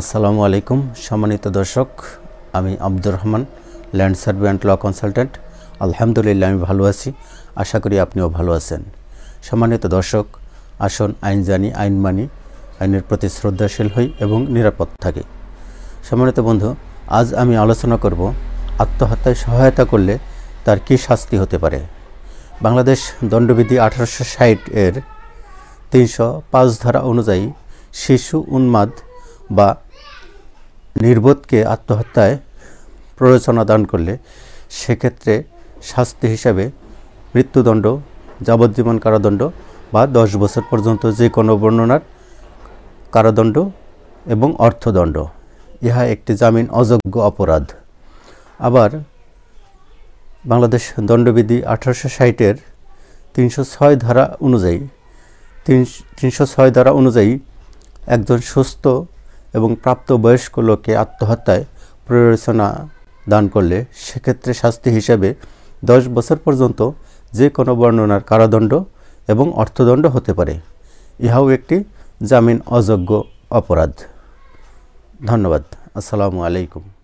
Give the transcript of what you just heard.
আসসালামু আলাইকুম সম্মানিত দর্শক আমি Abdur Rahman land survey and law consultant আলহামদুলিল্লাহ আমি ভালো আছি আশা করি আপনিও ভালো আছেন সম্মানিত দর্শক আসুন আইন জানি আইন মানি আইনের প্রতি শ্রদ্ধাশীল হই এবং নিরাপদ থাকি সম্মানিত বন্ধু আজ আমি আলোচনা করব আত্মহত্যায় সহায়তা করলে তার কি শাস্তি হতে পারে বাংলাদেশ দণ্ডবিধি আঠারোশো ষাট এর তিনশো পাঁচ ধারা অনুযায়ী শিশু উন্মাদ বা নির্বোধকে আত্মহত্যায় প্ররোচনা দান করলে সেক্ষেত্রে শাস্তি হিসাবে মৃত্যুদণ্ড যাবজ্জীবন কারাদণ্ড বা দশ বছর পর্যন্ত যে কোনো বর্ণনার কারাদণ্ড এবং অর্থদণ্ড ইহা একটি জামিন অযোগ্য অপরাধ আবার বাংলাদেশ দণ্ডবিধি আঠারোশো ষাটের তিনশো ছয় ধারা অনুযায়ী তিন তিনশো ছয় ধারা অনুযায়ী একজন সুস্থ এবং প্রাপ্তবয়স্ক লোকে আত্মহত্যায় প্ররোচনা দান করলে সেক্ষেত্রে শাস্তি হিসাবে দশ বছর পর্যন্ত যে কোনো বর্ণনার কারাদণ্ড এবং অর্থদণ্ড হতে পারে ইহাও একটি জামিন অযোগ্য অপরাধ ধন্যবাদ আসসালামু আলাইকুম